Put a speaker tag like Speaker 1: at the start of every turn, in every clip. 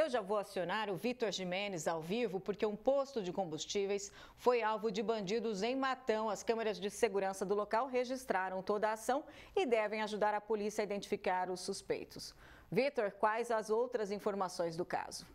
Speaker 1: Eu já vou acionar o Vitor Jimenez ao vivo porque um posto de combustíveis foi alvo de bandidos em Matão. As câmeras de segurança do local registraram toda a ação e devem ajudar a polícia a identificar os suspeitos. Vitor, quais as outras informações do caso?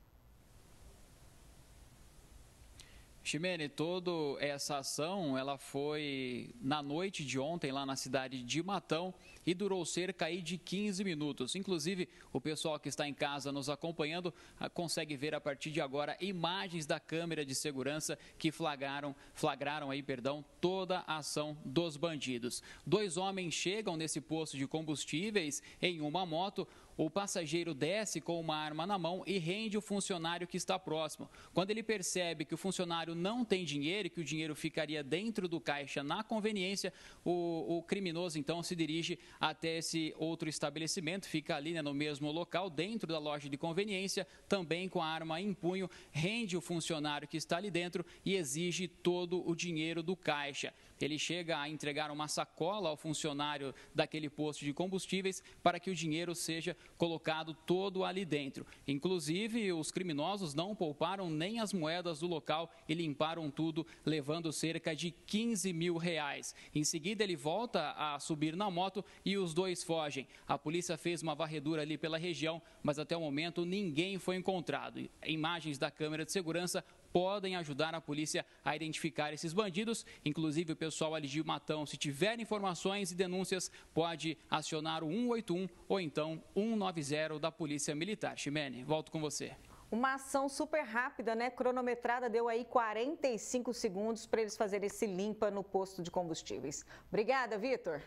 Speaker 2: Ximene, toda essa ação ela foi na noite de ontem lá na cidade de Matão e durou cerca de 15 minutos. Inclusive, o pessoal que está em casa nos acompanhando ah, consegue ver a partir de agora imagens da câmera de segurança que flagraram, flagraram aí, perdão, toda a ação dos bandidos. Dois homens chegam nesse posto de combustíveis em uma moto. O passageiro desce com uma arma na mão e rende o funcionário que está próximo. Quando ele percebe que o funcionário não tem dinheiro e que o dinheiro ficaria dentro do caixa na conveniência, o, o criminoso então se dirige até esse outro estabelecimento, fica ali né, no mesmo local, dentro da loja de conveniência, também com a arma em punho, rende o funcionário que está ali dentro e exige todo o dinheiro do caixa. Ele chega a entregar uma sacola ao funcionário daquele posto de combustíveis para que o dinheiro seja colocado todo ali dentro. Inclusive, os criminosos não pouparam nem as moedas do local e limparam tudo, levando cerca de 15 mil reais. Em seguida, ele volta a subir na moto e os dois fogem. A polícia fez uma varredura ali pela região, mas até o momento ninguém foi encontrado. Imagens da câmera de segurança podem ajudar a polícia a identificar esses bandidos. Inclusive, o pessoal ali de Matão, se tiver informações e denúncias, pode acionar o 181 ou então 190 da Polícia Militar. Ximene, volto com você.
Speaker 1: Uma ação super rápida, né? Cronometrada, deu aí 45 segundos para eles fazerem esse limpa no posto de combustíveis. Obrigada, Vitor.